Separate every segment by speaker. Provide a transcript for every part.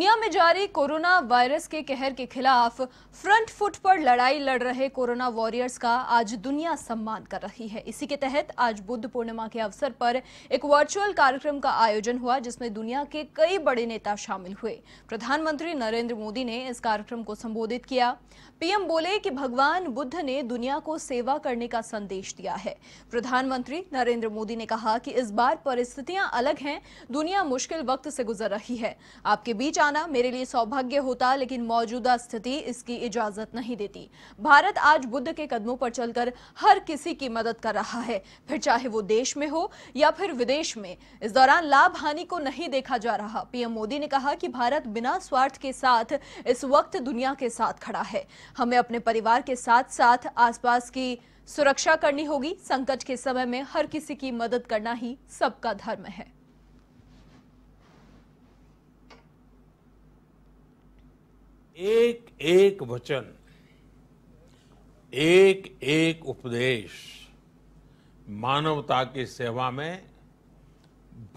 Speaker 1: दुनिया में जारी कोरोना वायरस के कहर के खिलाफ फ्रंट फुट पर लड़ाई लड़ रहे कोरोना वॉरियर्स का आज दुनिया सम्मान कर रही है इसी के तहत आज बुद्ध पूर्णिमा के अवसर पर एक वर्चुअल कार्यक्रम का आयोजन हुआ जिसमें दुनिया के कई बड़े नेता शामिल हुए प्रधानमंत्री नरेंद्र मोदी ने इस कार्यक्रम को संबोधित किया पीएम बोले कि भगवान बुद्ध ने दुनिया को सेवा करने का संदेश दिया है प्रधानमंत्री नरेंद्र मोदी ने कहा कि इस बार परिस्थितियां अलग हैं दुनिया मुश्किल वक्त से गुजर रही है आपके बीच आना मेरे लिए सौभाग्य होता लेकिन मौजूदा स्थिति इसकी इजाजत नहीं देती भारत आज बुद्ध के कदमों पर चलकर हर किसी की मदद कर रहा है फिर चाहे वो देश में हो या फिर विदेश में इस दौरान लाभ हानि को नहीं देखा जा रहा पीएम मोदी ने कहा कि भारत बिना स्वार्थ के साथ इस वक्त दुनिया के साथ खड़ा है हमें अपने परिवार के साथ साथ आसपास की सुरक्षा करनी होगी संकट के समय में हर किसी की मदद करना ही सबका धर्म है
Speaker 2: एक एक वचन एक एक उपदेश मानवता की सेवा में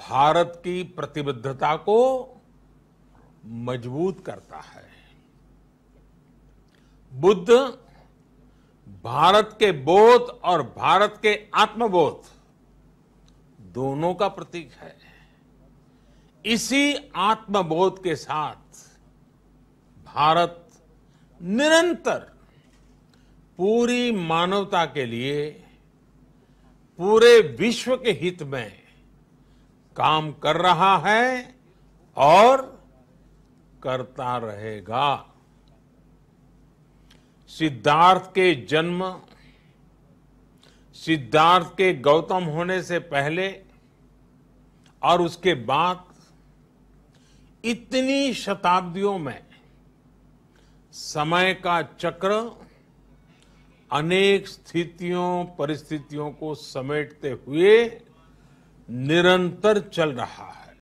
Speaker 2: भारत की प्रतिबद्धता को मजबूत करता है बुद्ध भारत के बोध और भारत के आत्मबोध दोनों का प्रतीक है इसी आत्मबोध के साथ भारत निरंतर पूरी मानवता के लिए पूरे विश्व के हित में काम कर रहा है और करता रहेगा सिद्धार्थ के जन्म सिद्धार्थ के गौतम होने से पहले और उसके बाद इतनी शताब्दियों में समय का चक्र अनेक स्थितियों परिस्थितियों को समेटते हुए निरंतर चल रहा है